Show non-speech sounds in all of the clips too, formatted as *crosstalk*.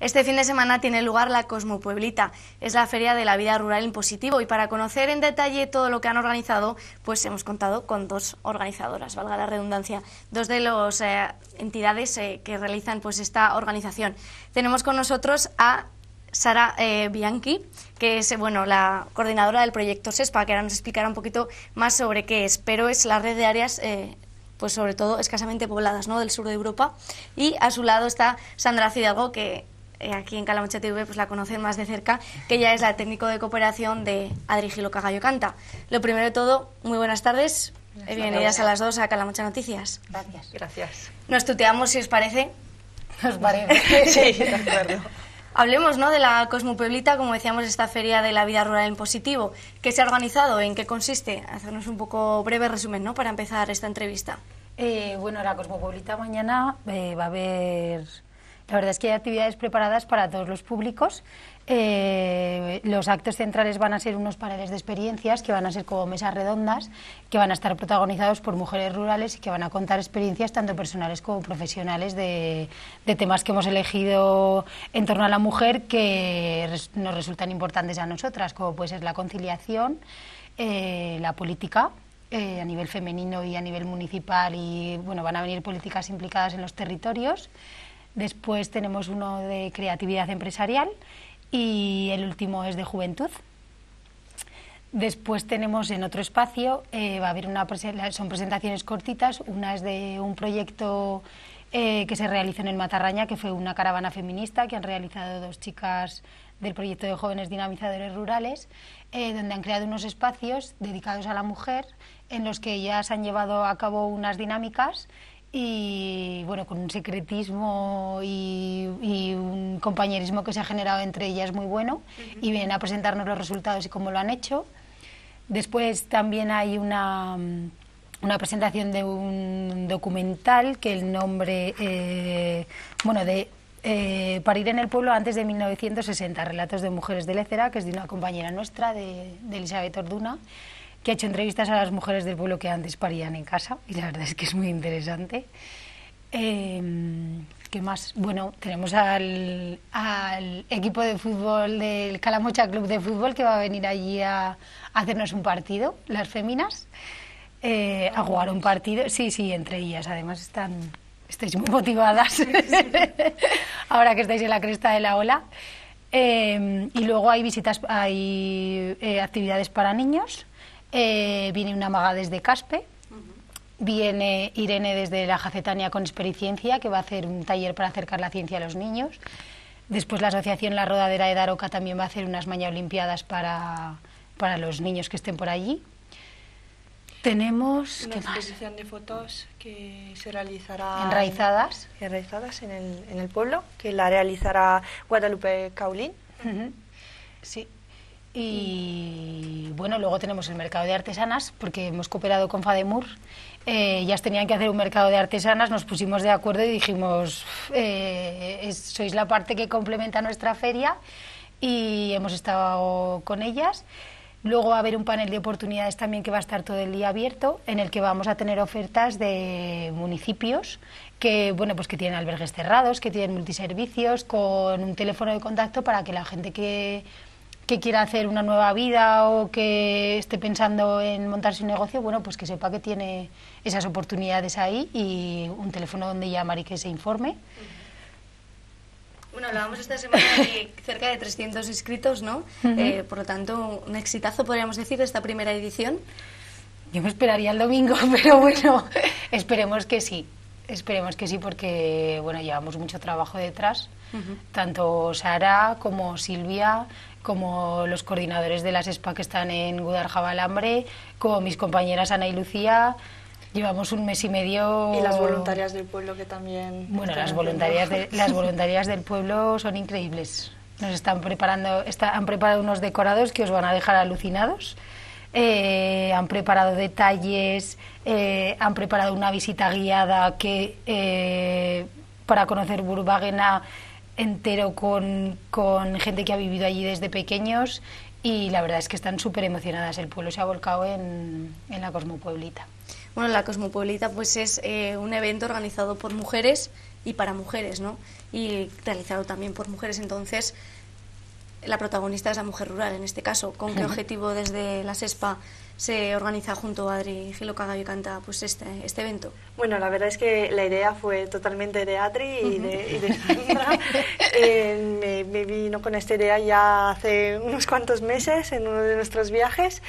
Este fin de semana tiene lugar la Cosmopueblita, es la feria de la vida rural impositivo y para conocer en detalle todo lo que han organizado, pues hemos contado con dos organizadoras, valga la redundancia, dos de las eh, entidades eh, que realizan pues esta organización. Tenemos con nosotros a Sara eh, Bianchi, que es bueno, la coordinadora del proyecto SESPA, que ahora nos explicará un poquito más sobre qué es, pero es la red de áreas pues sobre todo escasamente pobladas ¿no? del sur de Europa. Y a su lado está Sandra Hidalgo, que eh, aquí en Calamocha TV pues la conocen más de cerca, que ella es la técnico de cooperación de Adri Cagallo Canta. Lo primero de todo, muy buenas tardes. Eh, bienvenidas a las dos a Calamocha Noticias. Gracias. Gracias. Nos tuteamos si os parece. Nos parece. *laughs* sí, de *laughs* acuerdo. Hablemos ¿no? de la Cosmopueblita, como decíamos, esta feria de la vida rural en positivo. ¿Qué se ha organizado? ¿En qué consiste? Hacernos un poco breve resumen ¿no? para empezar esta entrevista. Eh, bueno, la Cosmopueblita mañana va a haber la verdad es que hay actividades preparadas para todos los públicos. Eh, los actos centrales van a ser unos paneles de experiencias que van a ser como mesas redondas, que van a estar protagonizados por mujeres rurales y que van a contar experiencias tanto personales como profesionales de, temas que hemos elegido en torno a la mujer que nos resultan importantes a nosotras, como puede ser la conciliación, eh, la política, eh, a nivel femenino y a nivel municipal y bueno van a venir políticas implicadas en los territorios Después tenemos uno de creatividad empresarial y el último es de juventud. Después tenemos en otro espacio, eh, va a haber son presentaciones cortitas, una es de un proyecto eh, que se realizó en el Matarraña, que fue una caravana feminista que han realizado dos chicas del proyecto de jóvenes dinamizadores rurales, eh, donde han creado unos espacios dedicados a la mujer en los que ellas han llevado a cabo unas dinámicas y bueno, con un secretismo y, un compañerismo que se ha generado entre ellas muy bueno y vienen a presentarnos los resultados y cómo lo han hecho. Después también hay una, presentación de un documental que el nombre, eh, bueno, de eh, Parir en el pueblo antes de 1960, Relatos de Mujeres de Lecera, que es de una compañera nuestra, de, de Elizabeth Orduna que ha hecho entrevistas a las mujeres del pueblo que antes parían en casa y la verdad es que es muy interesante. Eh, ¿Qué más? Bueno, tenemos al, equipo de fútbol del Calamocha Club de Fútbol que va a venir allí a, hacernos un partido, las féminas, eh, a jugar un partido. Sí, sí, entre ellas. Además están, estáis muy motivadas *laughs* ahora que estáis en la cresta de la ola. Em, y luego hay visitas, hay eh, actividades para niños eh, viene una maga desde Caspe, viene Irene desde la Jacetania con Expericiencia, que va a hacer un taller para acercar la ciencia a los niños. Después la Asociación La Rodadera de Daroca también va a hacer unas maña olimpiadas para, los niños que estén por allí. Tenemos una exposición de fotos que se realizará enraizadas en, enraizadas en el, en el pueblo que la realizará Guadalupe Caulín. Sí, y bueno, luego tenemos el mercado de artesanas, porque hemos cooperado con FADEMUR. Eh, ellas tenían que hacer un mercado de artesanas, nos pusimos de acuerdo y dijimos, eh, sois la parte que complementa nuestra feria y hemos estado con ellas. Luego va a haber un panel de oportunidades también que va a estar todo el día abierto, en el que vamos a tener ofertas de municipios que, bueno, pues que tienen albergues cerrados, que tienen multiservicios, con un teléfono de contacto para que la gente que que quiera hacer una nueva vida o que esté pensando en montarse un negocio, bueno, pues que sepa que tiene esas oportunidades ahí y un teléfono donde llamar y que se informe. Bueno, hablábamos esta semana de cerca de 300 inscritos, ¿no? Eh, por lo tanto, un exitazo, podríamos decir, de esta primera edición. Yo me esperaría el domingo, *laughs* pero bueno, esperemos que sí. Esperemos que sí, porque bueno, llevamos mucho trabajo detrás. Tanto Sara como Silvia, como los coordinadores de las SPA que están en gudarjaba alambre como mis compañeras Ana y Lucía. Llevamos un mes y medio. Y las voluntarias del pueblo que también. Bueno, las voluntarias, de, las *laughs* voluntarias del pueblo son increíbles. Nos están preparando, han preparado unos decorados que os van a dejar alucinados. Eh, han preparado detalles, eh, han preparado una visita guiada que eh, para conocer Burbagena entero con, con gente que ha vivido allí desde pequeños y la verdad es que están súper emocionadas. El pueblo se ha volcado en, en la Cosmopueblita. Bueno, la Cosmopueblita pues es eh, un evento organizado por mujeres y para mujeres, ¿no? Y realizado también por mujeres. Entonces, la protagonista es la mujer rural en este caso. ¿Con qué objetivo desde la SESPA se organiza junto a Adri Gilo y Canta pues este, este evento? Bueno, la verdad es que la idea fue totalmente de Adri y de, y Sandra. *laughs* Eh, me, vino con esta idea ya hace unos cuantos meses en uno de nuestros viajes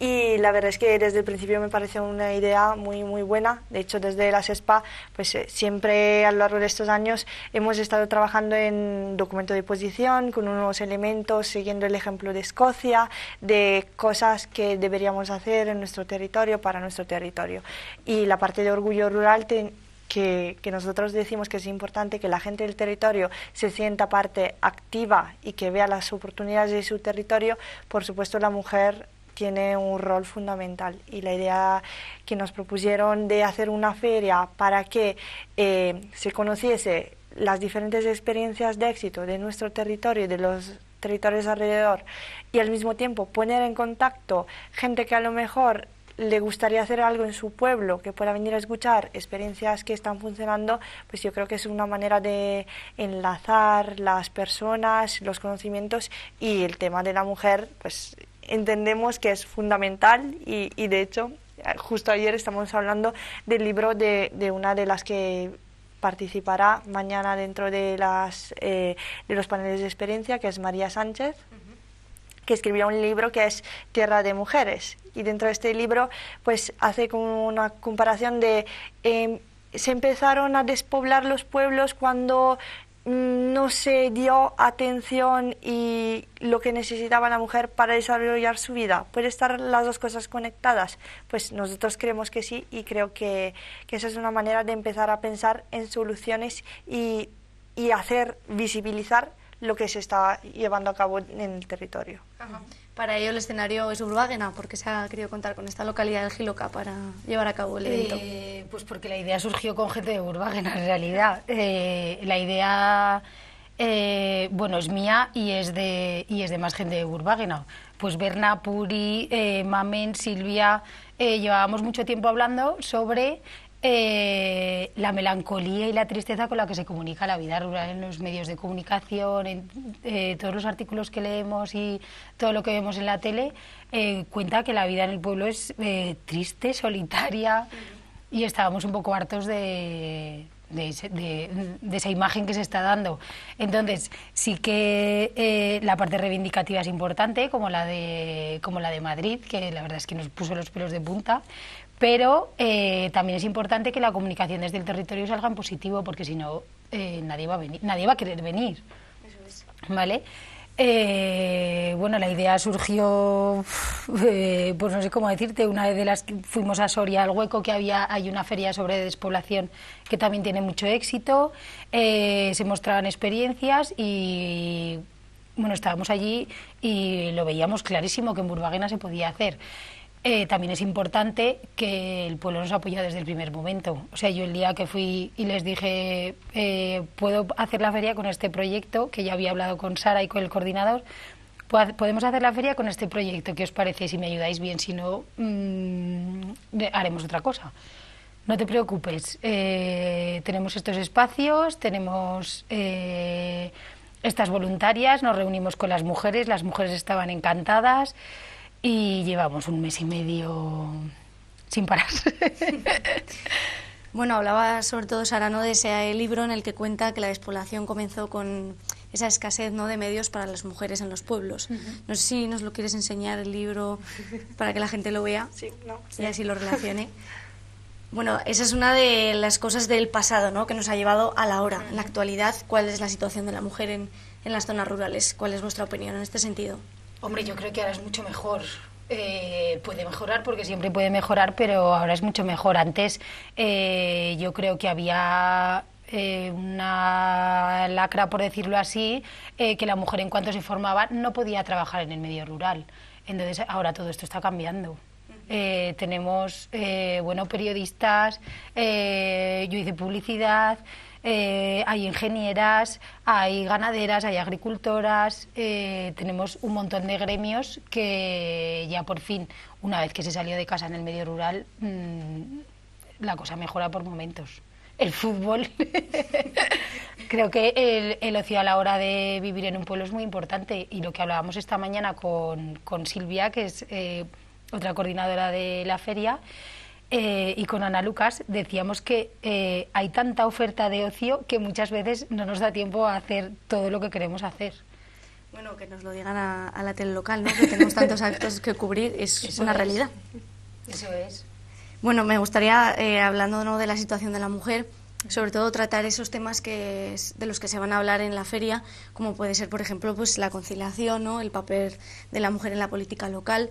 y la verdad es que desde el principio me pareció una idea muy, muy buena. De hecho, desde la SESPA, pues eh, siempre a lo largo de estos años hemos estado trabajando en documento de posición con unos elementos siguiendo el ejemplo de Escocia, de cosas que deberíamos hacer en nuestro territorio para nuestro territorio. Y la parte de orgullo rural que, que, nosotros decimos que es importante que la gente del territorio se sienta parte activa y que vea las oportunidades de su territorio, por supuesto la mujer tiene un rol fundamental y la idea que nos propusieron de hacer una feria para que eh, se conociese las diferentes experiencias de éxito de nuestro territorio y de los territorios alrededor y al mismo tiempo poner en contacto gente que a lo mejor le gustaría hacer algo en su pueblo, que pueda venir a escuchar experiencias que están funcionando, pues yo creo que es una manera de enlazar las personas, los conocimientos y el tema de la mujer, pues entendemos que es fundamental y, de hecho justo ayer estamos hablando del libro de una de las que participará mañana dentro de, las, eh, de los paneles de experiencia, que es María Sánchez, que escribió un libro que es Tierra de Mujeres. Y dentro de este libro, pues hace como una comparación de... Em, se empezaron a despoblar los pueblos cuando Mm, no se dio atención y lo que necesitaba la mujer para desarrollar su vida. ¿Puede estar las dos cosas conectadas? Pues nosotros creemos que sí y creo que, esa es una manera de empezar a pensar en soluciones y, y hacer visibilizar lo que se está llevando a cabo en el territorio. Para ello el escenario es Urbáguena, porque se ha querido contar con esta localidad del Giloca para llevar a cabo el evento. Eh, pues porque la idea surgió con gente de Urbágena. en realidad. Eh, la idea, eh, bueno, es mía y es de, y es de más gente de Urbágena. Pues Berna, Puri, Mamen, Silvia, llevábamos mucho tiempo hablando sobre eh, la melancolía y la tristeza con la que se comunica la vida rural en los medios de comunicación, en eh, todos los artículos que leemos y todo lo que vemos en la tele, eh, cuenta que la vida en el pueblo es triste, solitaria y estábamos un poco hartos de, esa imagen que se está dando. Entonces, sí que la parte reivindicativa es importante, como la, de, como la de Madrid, que la verdad es que nos puso los pelos de punta, pero eh, también es importante que la comunicación desde el territorio salga en positivo, porque si no, eh, nadie, va a venir, nadie va a querer venir. ¿Vale? Eh, bueno, la idea surgió, *laughs* pues no sé cómo decirte, una de las que fuimos a Soria, al hueco que había, hay una feria sobre despoblación que también tiene mucho éxito, se mostraban experiencias y, bueno, estábamos allí y lo veíamos clarísimo que en Burbagena se podía hacer. Eh, también es importante que el pueblo nos apoye desde el primer momento. O sea, yo el día que fui y les dije, eh, puedo hacer la feria con este proyecto, que ya había hablado con Sara y con el coordinador, pues, podemos hacer la feria con este proyecto, ¿qué os parece? Si me ayudáis bien, si no, mm, eh, haremos otra cosa. No te preocupes, tenemos estos espacios, tenemos estas voluntarias, nos reunimos con las mujeres, las mujeres estaban encantadas y llevamos un mes y medio sin parar. *laughs* bueno, hablaba sobre todo Sara ¿no? de ese libro en el que cuenta que la despoblación comenzó con esa escasez ¿no? de medios para las mujeres en los pueblos. No sé si nos lo quieres enseñar el libro para que la gente lo vea sí, no, y así lo relacione. Bueno, esa es una de las cosas del pasado ¿no? que nos ha llevado a la hora, en la actualidad, cuál es la situación de la mujer en, en las zonas rurales. ¿Cuál es vuestra opinión en este sentido? Hombre, yo creo que ahora es mucho mejor. Eh, puede mejorar porque siempre puede mejorar, pero ahora es mucho mejor. Antes eh, yo creo que había eh, una lacra, por decirlo así, que la mujer en cuanto se formaba no podía trabajar en el medio rural. Entonces ahora todo esto está cambiando. tenemos eh, bueno periodistas, yo hice publicidad, eh, hay ingenieras, hay ganaderas, hay agricultoras, eh, tenemos un montón de gremios que ya por fin, una vez que se salió de casa en el medio rural, mm, la cosa mejora por momentos. El fútbol. *laughs* Creo que el, ocio a la hora de vivir en un pueblo es muy importante y lo que hablábamos esta mañana con, Silvia, que es eh, otra coordinadora de la feria, eh, y con Ana Lucas decíamos que eh, hay tanta oferta de ocio que muchas veces no nos da tiempo a hacer todo lo que queremos hacer. Bueno, que nos lo digan a, la tele local, ¿no? que tenemos tantos *laughs* actos que cubrir, es una realidad. Eso es. Bueno, me gustaría, eh, hablando ¿no? de la situación de la mujer, sobre todo tratar esos temas que de los que se van a hablar en la feria, como puede ser, por ejemplo, pues la conciliación, ¿no? el papel de la mujer en la política local,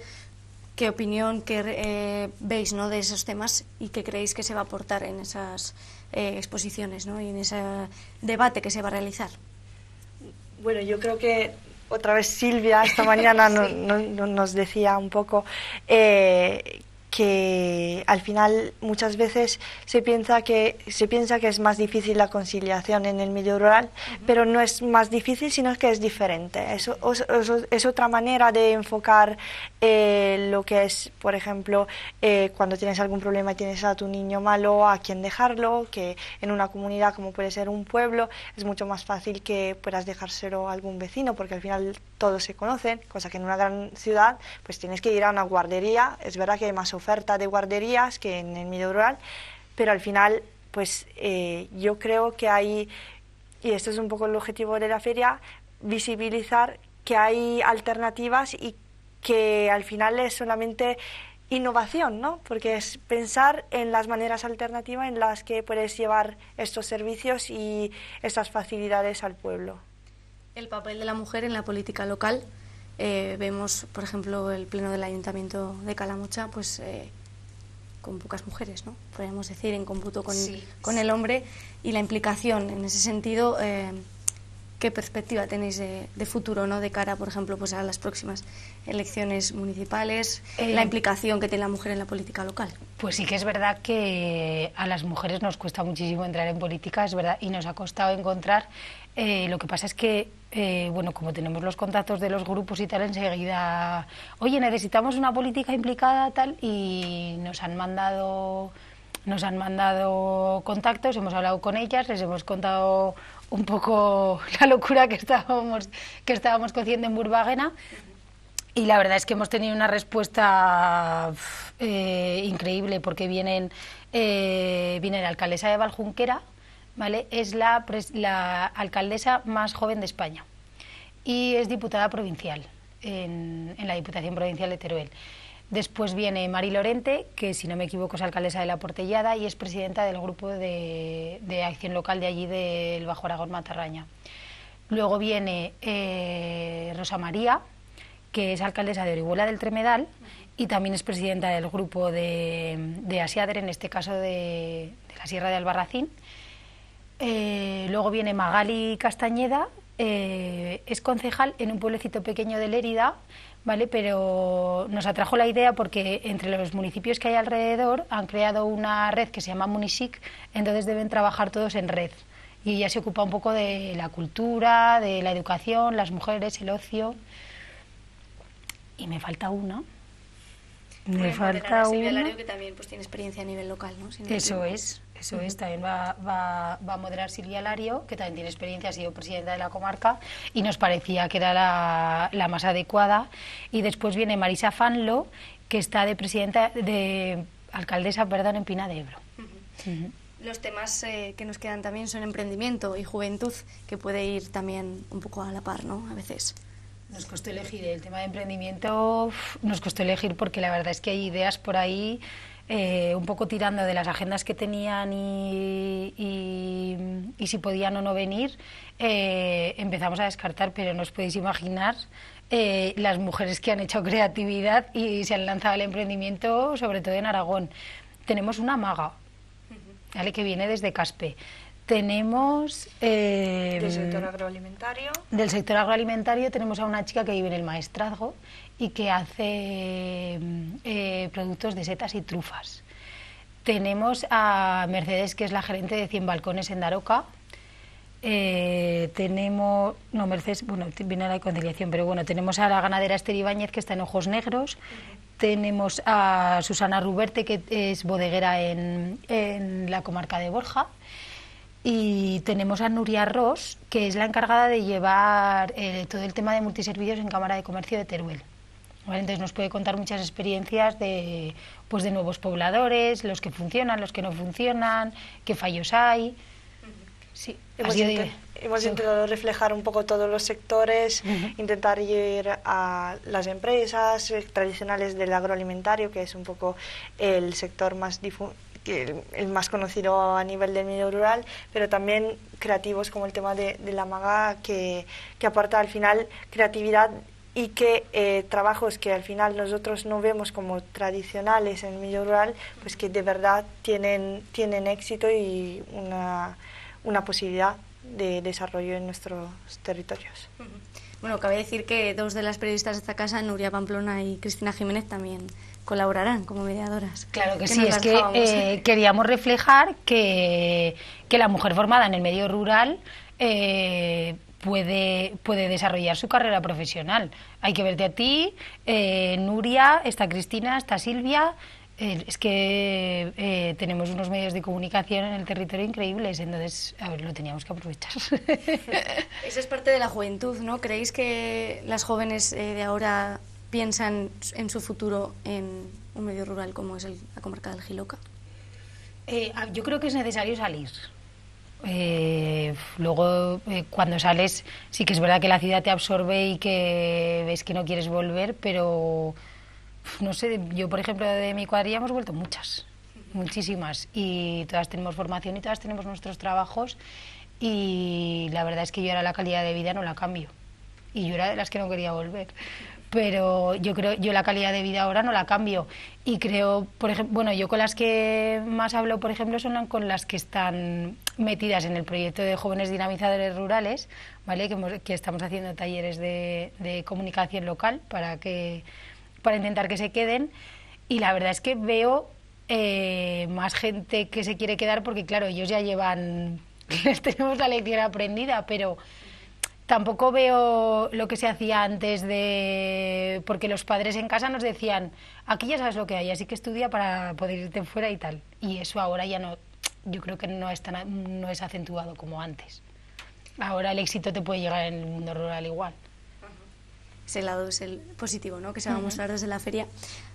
qué opinión que, eh, veis ¿no? de esos temas y qué creéis que se va a aportar en esas eh, exposiciones y en ese debate que se va a realizar. Bueno, yo creo que otra vez Silvia esta mañana *laughs* nos decía un poco eh, que al final muchas veces se piensa que se piensa que es más difícil la conciliación en el medio rural, pero no es más difícil, sino que es diferente. Es, es, otra manera de enfocar eh, lo que es, por ejemplo, eh, cuando tienes algún problema y tienes a tu niño malo, a quién dejarlo, que en una comunidad como puede ser un pueblo es mucho más fácil que puedas dejárselo a algún vecino, porque al final todos se conocen, cosa que en una gran ciudad pues tienes que ir a una guardería, es verdad que hay más oferta de guarderías que en el medio rural, pero al final, pues eh, yo creo que hay, y esto es un poco el objetivo de la feria, visibilizar que hay alternativas y que al final es solamente innovación, ¿no? Porque es pensar en las maneras alternativas en las que puedes llevar estos servicios y estas facilidades al pueblo. El papel de la mujer en la política local. Eh, vemos, por ejemplo, el pleno del Ayuntamiento de Calamocha pues eh, con pocas mujeres, ¿no? Podríamos decir, en cómputo con, con el hombre y la implicación. En ese sentido, eh, ¿qué perspectiva tenéis de, futuro, ¿no? De cara, por ejemplo, pues a las próximas elecciones municipales, la implicación que tiene la mujer en la política local. Pues sí que es verdad que a las mujeres nos cuesta muchísimo entrar en política, es verdad, y nos ha costado encontrar. lo que pasa es que eh, bueno, como tenemos los contactos de los grupos y tal, enseguida, oye, necesitamos una política implicada, tal, y nos han mandado nos han mandado contactos, hemos hablado con ellas, les hemos contado un poco *laughs* la locura que estábamos, que estábamos cociendo en Burbagena. Y la verdad es que hemos tenido una respuesta eh, increíble porque vienen, eh, viene la alcaldesa de Valjunquera, es la, alcaldesa más joven de España y es diputada provincial en, la Diputación Provincial de Teruel. Después viene Mari Lorente, que si no me equivoco es alcaldesa de La Portellada y es presidenta del grupo de, acción local de allí del Bajo Aragón Matarraña. Luego viene eh, Rosa María, que es alcaldesa de Orihuela del Tremedal y también es presidenta del grupo de, de Asiadre, en este caso de, de la Sierra de Albarracín. Eh, luego viene Magali Castañeda, eh, es concejal en un pueblecito pequeño de Lérida, ¿vale? Pero nos atrajo la idea porque entre los municipios que hay alrededor han creado una red que se llama Munisic, entonces deben trabajar todos en red. Y ya se ocupa un poco de la cultura, de la educación, las mujeres, el ocio. Y me falta una. Me falta una. que también pues, tiene experiencia a nivel local, Eso es eso es, también va, va, a moderar Silvia Lario, que también tiene experiencia, ha sido presidenta de la comarca y nos parecía que era la, más adecuada. Y después viene Marisa Fanlo, que está de presidenta de alcaldesa, en Pina de Ebro. Los temas eh, que nos quedan también son emprendimiento y juventud, que puede ir también un poco a la par, ¿no? A veces. Nos costó elegir el tema de emprendimiento, nos costó elegir porque la verdad es que hay ideas por ahí eh, un poco tirando de las agendas que tenían y, si podían o no venir, eh, empezamos a descartar, pero no os podéis imaginar eh, las mujeres que han hecho creatividad y se han lanzado al emprendimiento, sobre todo en Aragón. Tenemos una maga, ¿vale? que viene desde Caspe tenemos... del sector agroalimentario. Del sector agroalimentario tenemos a una chica que vive en el maestrazgo y que hace mm, eh, productos de setas y trufas. Tenemos a Mercedes, que es la gerente de 100 Balcones en Daroca. Eh, tenemos, no, Mercedes, bueno, viene la conciliación, pero bueno, tenemos a la ganadera Esther Ibáñez, que está en Ojos Negros. Tenemos a Susana Ruberte, que es bodeguera en, la comarca de Borja. Y tenemos a Nuria Ross, que es la encargada de llevar eh, todo el tema de multiservicios en Cámara de Comercio de Teruel. Entonces nos puede contar muchas experiencias de, pues de nuevos pobladores, los que funcionan, los que no funcionan, qué fallos hay. Sí, hemos, intentado reflejar un poco todos los sectores, intentar ir a las empresas eh, tradicionales del agroalimentario, que es un poco el sector más el, más conocido a nivel del medio rural, pero también creativos como el tema de, la maga, que, que aporta al final creatividad y que eh, trabajos que al final nosotros no vemos como tradicionales en el medio rural, pues que de verdad tienen, tienen éxito y una, una posibilidad de desarrollo en nuestros territorios. Bueno, cabe decir que dos de las periodistas de esta casa, Nuria Pamplona y Cristina Jiménez, también colaborarán como mediadoras. Claro que, sí, es que eh, queríamos reflejar que, la mujer formada en el medio rural eh, puede, puede desarrollar su carrera profesional. Hay que verte a ti, eh, Nuria, está Cristina, está Silvia. Eh, es que eh, tenemos unos medios de comunicación en el territorio increíbles, entonces a ver, lo teníamos que aprovechar. *laughs* Esa es parte de la juventud, ¿no? ¿Creéis que las jóvenes de ahora piensan en su futuro en un medio rural como es el, la comarca del Giloca? yo creo que es necesario salir. Eh, luego, eh, cuando sales, sí que es verdad que la ciudad te absorbe y que ves que no quieres volver, pero no sé, yo por ejemplo de mi cuadrilla hemos vuelto muchas, muchísimas, y todas tenemos formación y todas tenemos nuestros trabajos, y la verdad es que yo ahora la calidad de vida no la cambio, y yo era de las que no quería volver pero yo creo yo la calidad de vida ahora no la cambio y creo por ejemplo bueno yo con las que más hablo por ejemplo son con las que están metidas en el proyecto de jóvenes dinamizadores rurales vale que, estamos haciendo talleres de, comunicación local para que para intentar que se queden y la verdad es que veo eh, más gente que se quiere quedar porque claro ellos ya llevan *laughs* tenemos la lección aprendida pero tampoco veo lo que se hacía antes de... porque los padres en casa nos decían, aquí ya sabes lo que hay, así que estudia para poder irte fuera y tal. Y eso ahora ya no, yo creo que no es, no es acentuado como antes. Ahora el éxito te puede llegar en el mundo rural igual. Ese lado es el positivo, ¿no? Que se va a mostrar desde la feria.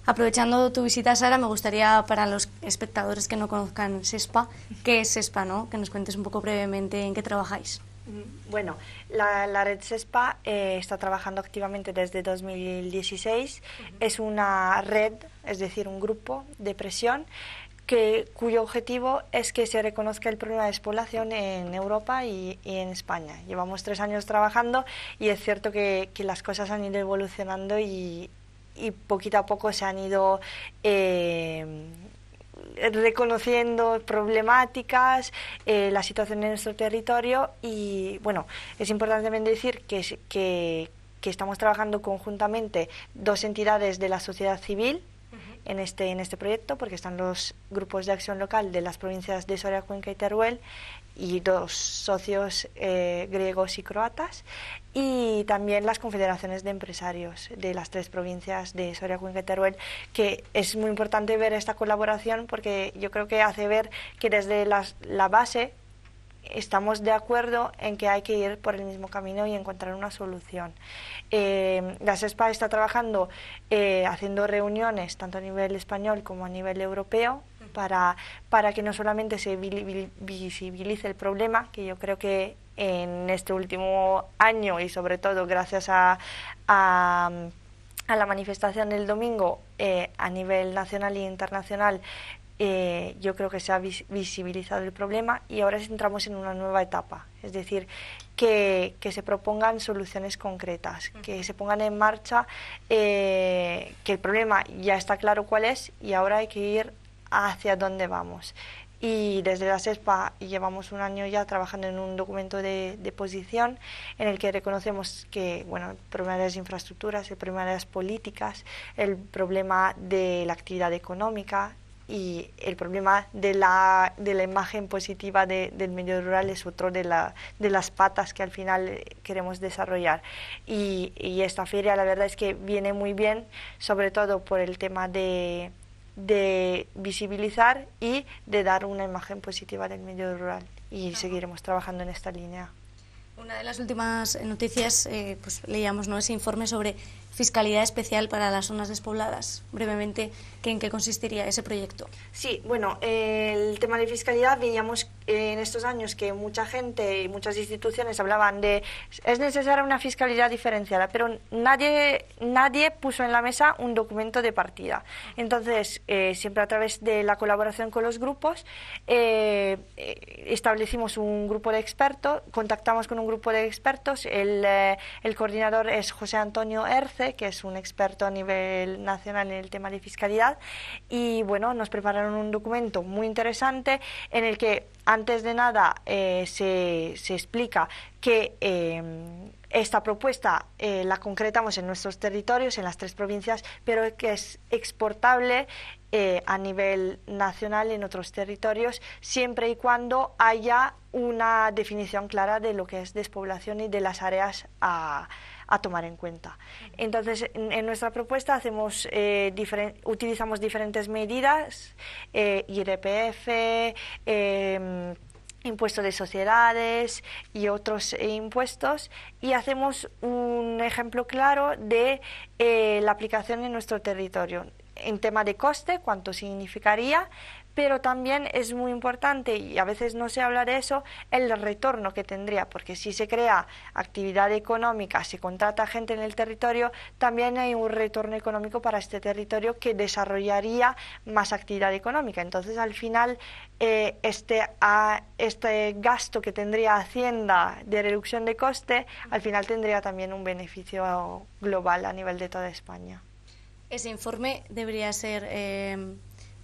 Aprovechando tu visita, Sara, me gustaría para los espectadores que no conozcan SESPA, ¿qué es SESPA, no? Que nos cuentes un poco brevemente en qué trabajáis. Mm, bueno, la, red SESPA eh, está trabajando activamente desde 2016. Es una red, es decir, un grupo de presión que, cuyo objetivo es que se reconozca el problema de despoblación en Europa y, en España. Llevamos tres años trabajando y es cierto que, las cosas han ido evolucionando y, poquito a poco se han ido eh, reconociendo problemáticas, eh, la situación en nuestro territorio y, bueno, es importante también decir que, que estamos trabajando conjuntamente dos entidades de la sociedad civil, en este, en este proyecto, porque están los grupos de acción local de las provincias de Soria, Cuenca y Teruel, y dos socios eh, griegos y croatas y también las confederaciones de empresarios de las tres provincias de Soria, Cuenca y Teruel, que es muy importante ver esta colaboración porque yo creo que hace ver que desde la base estamos de acuerdo en que hay que ir por el mismo camino y encontrar una solución. Eh, la SESPA está trabajando eh, haciendo reuniones tanto a nivel español como a nivel europeo para, para que no solamente se visibilice el problema, que yo creo que en este último año y sobre todo gracias a, a, la manifestación del domingo eh, a nivel nacional e internacional, eh, yo creo que se ha visibilizado el problema y ahora entramos en una nueva etapa, es decir, que, que se propongan soluciones concretas, que se pongan en marcha, eh, que el problema ya está claro cuál es y ahora hay que ir hacia dónde vamos. Y desde la SESPA llevamos un año ya trabajando en un documento de, de posición en el que reconocemos que bueno, el problema de las infraestructuras, el problema de las políticas, el problema de la actividad económica y el problema de la, imagen positiva del medio rural es otro de, las patas que al final eh, queremos desarrollar. y esta feria la verdad es que viene muy bien, sobre todo por el tema de de visibilizar y de dar una imagen positiva del medio rural. Y seguiremos trabajando en esta línea. Una de las últimas eh, noticias, eh, pues leíamos ¿no? ese informe sobre Fiscalidad Especial para las Zonas Despobladas. Brevemente, ¿en qué consistiría ese proyecto? Sí, bueno, el tema de fiscalidad veíamos en estos años que mucha gente y muchas instituciones hablaban de es necesaria una fiscalidad diferenciada, pero nadie, nadie puso en la mesa un documento de partida. Entonces, eh, siempre a través de la colaboración con los grupos, eh, establecimos un grupo de expertos, contactamos con un grupo de expertos, el, eh, el coordinador es José Antonio Erce, que es un experto a nivel nacional en el tema de fiscalidad, y bueno, nos prepararon un documento muy interesante en el que antes de nada eh, se, explica que eh, esta propuesta eh, la concretamos en nuestros territorios, en las tres provincias, pero que es exportable a nivel nacional en otros territorios, siempre y cuando haya una definición clara de lo que es despoblación y de las áreas a a tomar en cuenta. Entonces, en, nuestra propuesta hacemos, eh, utilizamos diferentes medidas, eh, IRPF, impuestos em, impuesto de sociedades y otros eh, impuestos y hacemos un ejemplo claro de eh, la aplicación en nuestro territorio en tema de coste, cuánto significaría, pero también es muy importante, y a veces no se habla de eso, el retorno que tendría, porque si se crea actividad económica, se contrata gente en el territorio, también hay un retorno económico para este territorio que desarrollaría más actividad económica. Entonces, al final, eh, este, este gasto que tendría Hacienda de reducción de coste, al final tendría también un beneficio global a nivel de toda España. Ese informe debería ser... Eh,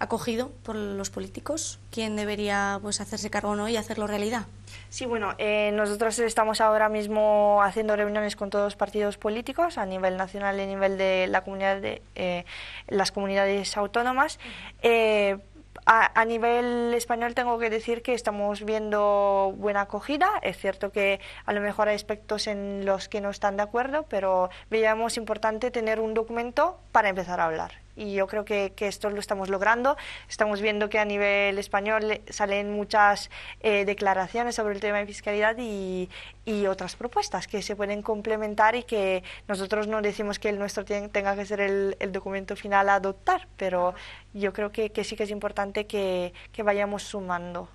acogido por los políticos, quién debería pues, hacerse cargo no y hacerlo realidad. Sí, bueno, eh, nosotros estamos ahora mismo haciendo reuniones con todos los partidos políticos a nivel nacional y a nivel de la comunidad de, eh, las comunidades autónomas. Eh, a, a, nivel español tengo que decir que estamos viendo buena acogida. Es cierto que a lo mejor hay aspectos en los que no están de acuerdo, pero veíamos importante tener un documento para empezar a hablar y yo creo que, esto lo estamos logrando. Estamos viendo que a nivel español salen muchas eh, declaraciones sobre el tema de fiscalidad y, y, otras propuestas que se pueden complementar y que nosotros no decimos que el nuestro tenga que ser el, documento final a adoptar, pero yo creo que, sí que es importante que, que vayamos sumando.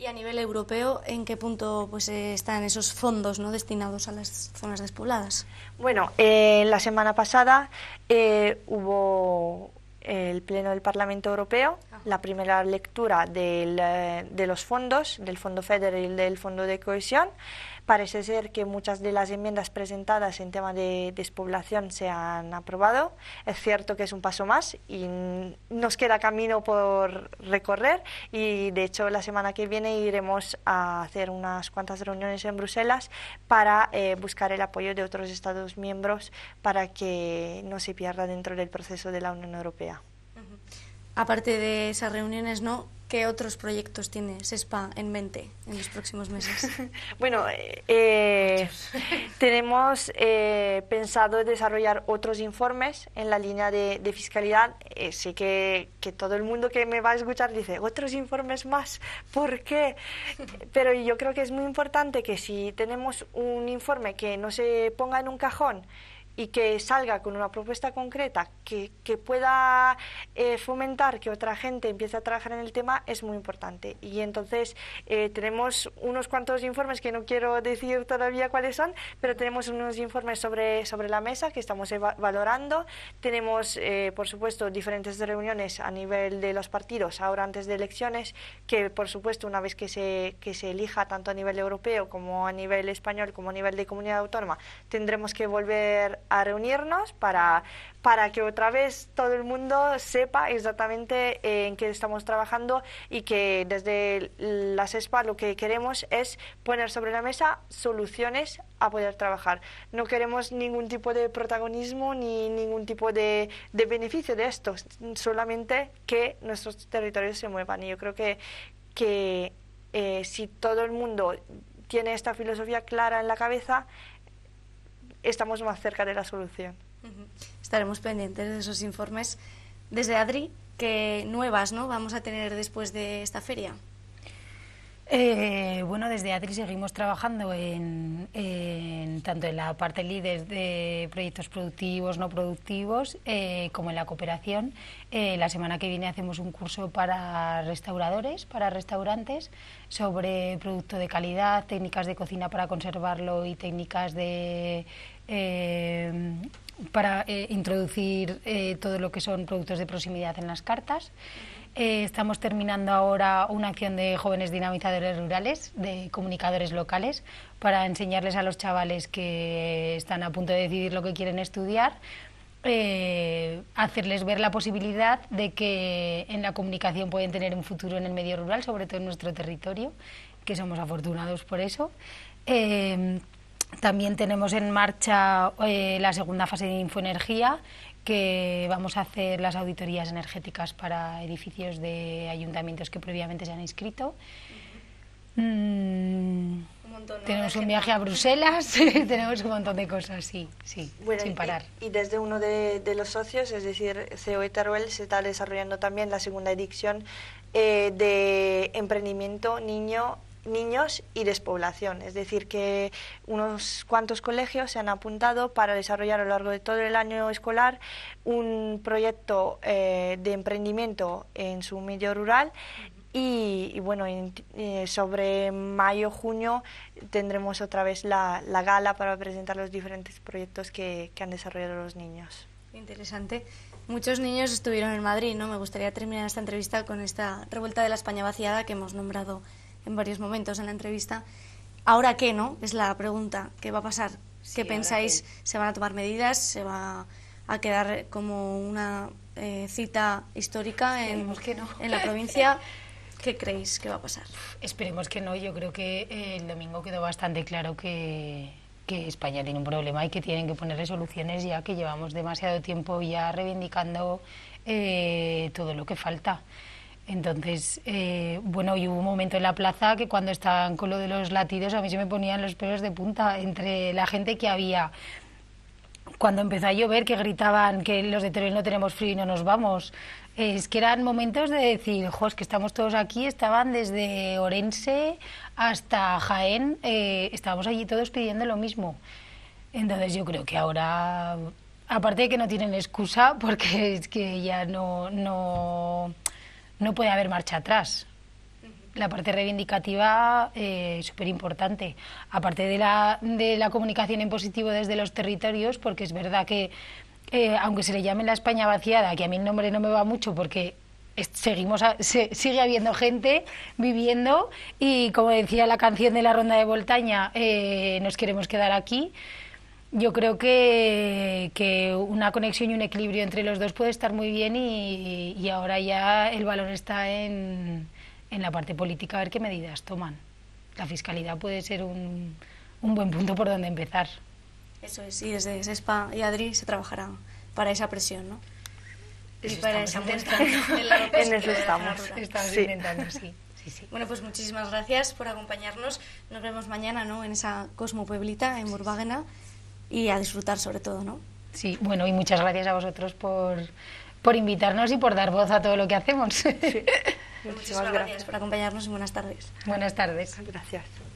¿Y a nivel europeo, en qué punto pues, eh, están esos fondos ¿no? destinados a las zonas despobladas? Bueno, eh, la semana pasada eh, hubo el Pleno del Parlamento Europeo, ah. la primera lectura de los fondos, del Fondo Federal y del Fondo de Cohesión. Parece ser que muchas de las enmiendas presentadas en tema de despoblación se han aprobado. Es cierto que es un paso más y nos queda camino por recorrer y de hecho la semana que viene iremos a hacer unas cuantas reuniones en Bruselas para eh, buscar el apoyo de otros Estados miembros para que no se pierda dentro del proceso de la Unión Europea aparte de esas reuniones, ¿no? ¿Qué otros proyectos tiene SESPA en mente en los próximos meses? *laughs* bueno, eh, tenemos eh, pensado desarrollar otros informes en la línea de, fiscalidad. Eh, sé que, que, todo el mundo que me va a escuchar dice, otros informes más, ¿por qué? Pero yo creo que es muy importante que si tenemos un informe que no se ponga en un cajón, y que salga con una propuesta concreta que, pueda eh, fomentar que otra gente empiece a trabajar en el tema es muy importante. Y entonces eh, tenemos unos cuantos informes que no quiero decir todavía cuáles son, pero tenemos unos informes sobre, sobre la mesa que estamos valorando. Tenemos, eh, por supuesto, diferentes reuniones a nivel de los partidos, ahora antes de elecciones, que, por supuesto, una vez que se, que se elija tanto a nivel europeo como a nivel español, como a nivel de comunidad autónoma, tendremos que volver a reunirnos para, para que otra vez todo el mundo sepa exactamente en qué estamos trabajando y que desde las SESPA lo que queremos es poner sobre la mesa soluciones a poder trabajar. No queremos ningún tipo de protagonismo ni ningún tipo de, beneficio de esto, solamente que nuestros territorios se muevan. Y yo creo que, que eh, si todo el mundo tiene esta filosofía clara en la cabeza, estamos más cerca de la solución. Estaremos pendientes de esos informes. Desde Adri, ¿qué nuevas no vamos a tener después de esta feria? Eh, bueno, desde Adri seguimos trabajando en, tanto en la parte líder de proyectos productivos, no productivos, eh, como en la cooperación. Eh, la semana que viene hacemos un curso para restauradores, para restaurantes, sobre producto de calidad, técnicas de cocina para conservarlo y técnicas de para introducir todo lo que son productos de proximidad en las cartas. Eh, estamos terminando ahora una acción de jóvenes dinamizadores rurales, de comunicadores locales, para enseñarles a los chavales que están a punto de decidir lo que quieren estudiar, eh, hacerles ver la posibilidad de que en la comunicación pueden tener un futuro en el medio rural, sobre todo en nuestro territorio, que somos afortunados por eso. Eh, también tenemos en marcha la segunda fase de Infoenergía, que vamos a hacer las auditorías energéticas para edificios de ayuntamientos que previamente se han inscrito. Mm, tenemos un viaje a Bruselas, *laughs* tenemos un montón de cosas, sí, sí, sin parar. Y, desde uno de, los socios, es decir, CEO e Taruel, se está desarrollando también la segunda edición eh, de emprendimiento niño niños y despoblación. Es decir, que unos cuantos colegios se han apuntado para desarrollar a lo largo de todo el año escolar un proyecto eh, de emprendimiento en su medio rural y, bueno, en, eh, sobre mayo, junio tendremos otra vez la, gala para presentar los diferentes proyectos que, que, han desarrollado los niños. Interesante. Muchos niños estuvieron en Madrid, ¿no? Me gustaría terminar esta entrevista con esta revuelta de la España vaciada que hemos nombrado en varios momentos en la entrevista. ¿Ahora qué, no? Es la pregunta. ¿Qué va a pasar? ¿Qué pensáis? ¿Se van a tomar medidas? ¿Se va a quedar como una eh, cita histórica en, en la provincia? *laughs* ¿Qué creéis que va a pasar? Esperemos que no. Yo creo que eh, el domingo quedó bastante claro que, que España tiene un problema y que tienen que poner soluciones ya que llevamos demasiado tiempo ya reivindicando eh, todo lo que falta. Entonces, eh, bueno, y hubo un momento en la plaza que cuando estaban con lo de los latidos a mí se me ponían los pelos de punta entre la gente que había. Cuando empezó a llover, que gritaban que los de Teruel no tenemos frío y no nos vamos. Es que eran momentos de decir, joder, que estamos todos aquí, estaban desde Orense hasta Jaén, eh, estábamos allí todos pidiendo lo mismo. Entonces yo creo que ahora, aparte de que no tienen excusa, *laughs* porque es que ya no, no no puede haber marcha atrás. La parte reivindicativa es eh, súper importante, aparte de la, de la comunicación en positivo desde los territorios, porque es verdad que, eh, aunque se le llame la España vaciada, que a mí el nombre no me va mucho porque seguimos se, sigue habiendo gente viviendo y como decía la canción de la ronda de Voltaña, eh, nos queremos quedar aquí. Yo creo que, que, una conexión y un equilibrio entre los dos puede estar muy bien y, y ahora ya el valor está en, la parte política, a ver qué medidas toman. La fiscalidad puede ser un, un buen punto por donde empezar. Eso es, y desde SESPA y ADRI se trabajará para esa presión, ¿no? y para esa muestra. *laughs* en *laughs* eso estamos. Estamos intentando, sí. Bueno, pues muchísimas gracias por acompañarnos. Nos vemos mañana, ¿no? En esa Cosmo Pueblita, en Burbágena y a disfrutar sobre todo, ¿no? Sí, bueno, y muchas gracias a vosotros por, por invitarnos y por dar voz a todo lo que hacemos. *laughs* Muchísimas gracias por acompañarnos y buenas tardes. Buenas tardes. Gracias.